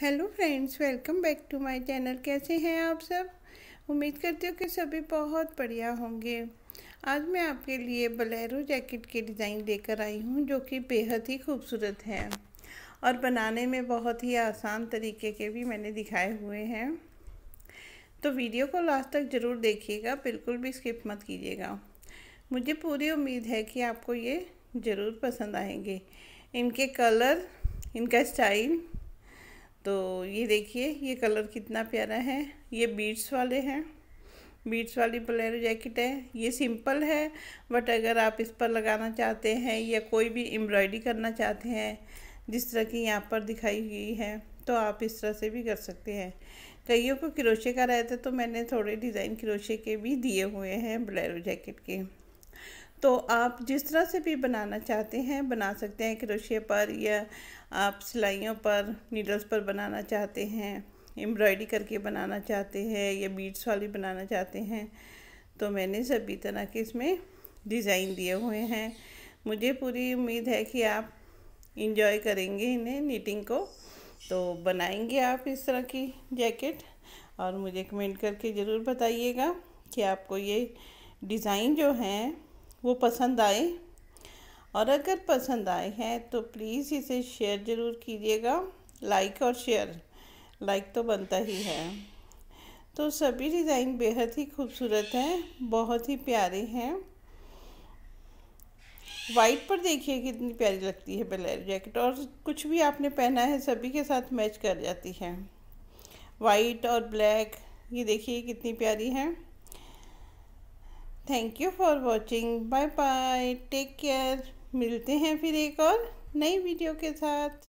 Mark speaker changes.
Speaker 1: hello friends welcome back to my channel कैसे हैं आप सब उम्मीद करती हूँ कि सभी बहुत बढ़िया होंगे आज मैं आपके लिए बलेरो जैकेट के डिज़ाइन लेकर आई हूँ जो कि बेहद ही खूबसूरत है और बनाने में बहुत ही आसान तरीके के भी मैंने दिखाए हुए हैं तो वीडियो को लास्ट तक ज़रूर देखिएगा बिल्कुल भी स्किप मत कीजिएगा मुझे पूरी उम्मीद है कि आपको ये ज़रूर पसंद आएंगे इनके कलर इनका स्टाइल तो ये देखिए ये कलर कितना प्यारा है ये बीट्स वाले हैं बीट्स वाली बोलेरो जैकेट है ये सिंपल है बट अगर आप इस पर लगाना चाहते हैं या कोई भी एम्ब्रॉयडरी करना चाहते हैं जिस तरह की यहाँ पर दिखाई हुई है तो आप इस तरह से भी कर सकते हैं कईयों को क्रोशे का रहता है तो मैंने थोड़े डिज़ाइन क्रोशे के भी दिए हुए हैं बोलेरो जैकेट के तो आप जिस तरह से भी बनाना चाहते हैं बना सकते हैं क्रोशे पर या आप सिलाइयों पर नीडल्स पर बनाना चाहते हैं एम्ब्रॉयडरी करके बनाना चाहते हैं या बीट्स वाली बनाना चाहते हैं तो मैंने सभी तरह के इसमें डिज़ाइन दिए हुए हैं मुझे पूरी उम्मीद है कि आप इंजॉय करेंगे इन्हें नीटिंग को तो बनाएंगे आप इस तरह की जैकेट और मुझे कमेंट करके ज़रूर बताइएगा कि आपको ये डिज़ाइन जो हैं वो पसंद आए और अगर पसंद आए हैं तो प्लीज़ इसे शेयर ज़रूर कीजिएगा लाइक और शेयर लाइक तो बनता ही है तो सभी डिज़ाइन बेहद ही खूबसूरत हैं बहुत ही प्यारे हैं वाइट पर देखिए कितनी प्यारी लगती है ब्लैक जैकेट और कुछ भी आपने पहना है सभी के साथ मैच कर जाती है वाइट और ब्लैक ये देखिए कितनी प्यारी है thank you for watching bye bye take care मिलते हैं फिर एक और नई वीडियो के साथ